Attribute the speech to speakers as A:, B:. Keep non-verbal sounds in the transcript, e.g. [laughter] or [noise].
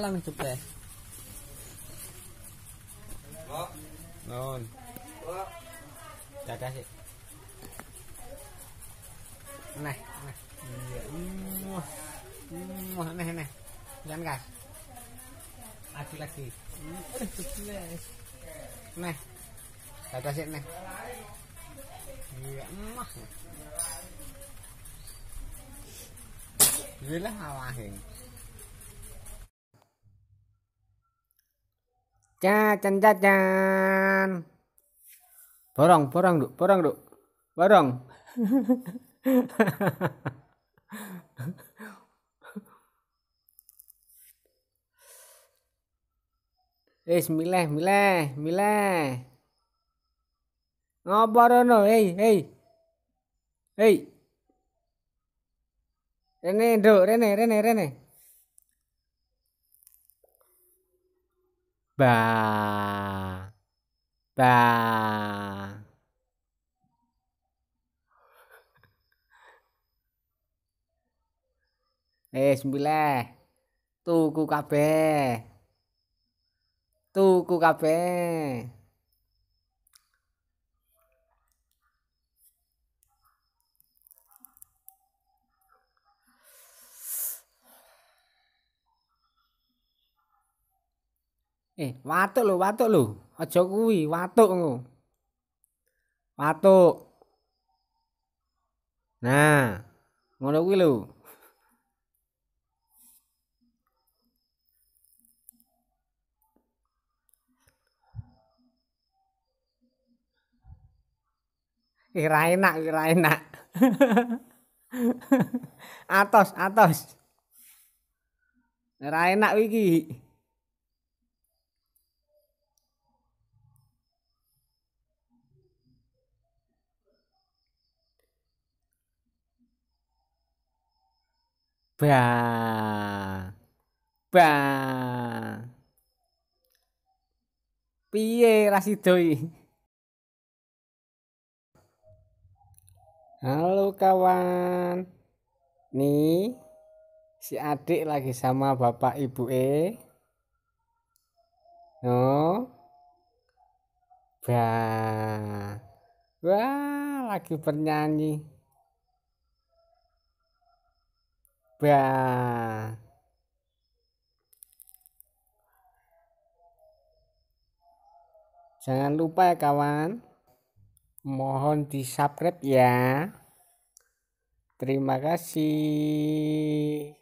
A: malam itu Non. Dadah sih. Nah, nah. Iya. Wah. Wah, nah, nah. Jangan gas. Lagi lagi. Nah. Dadah sih, nah. Iya, emah. Gila awahing. Cacan cacan. Borong, borong duk, borong duk. Borong. Wis milih, milih, milih. Ngopo rono? Hei, hei. Hei. Rene, nduk, rene, rene, rene. ba ba eh sembilan tuku kabeh tuku kabeh Eh, watuk lho, watuk lho. Aja kuwi, watuk lho. Watuk. Nah, ngono kuwi lho. Ira eh, enak, ira enak. [laughs] atos, atos. Ira enak iki. ba ba piye rasidoi halo kawan nih si adik lagi sama bapak ibu e no ba wah lagi bernyanyi Jangan lupa ya kawan. Mohon di subscribe ya. Terima kasih.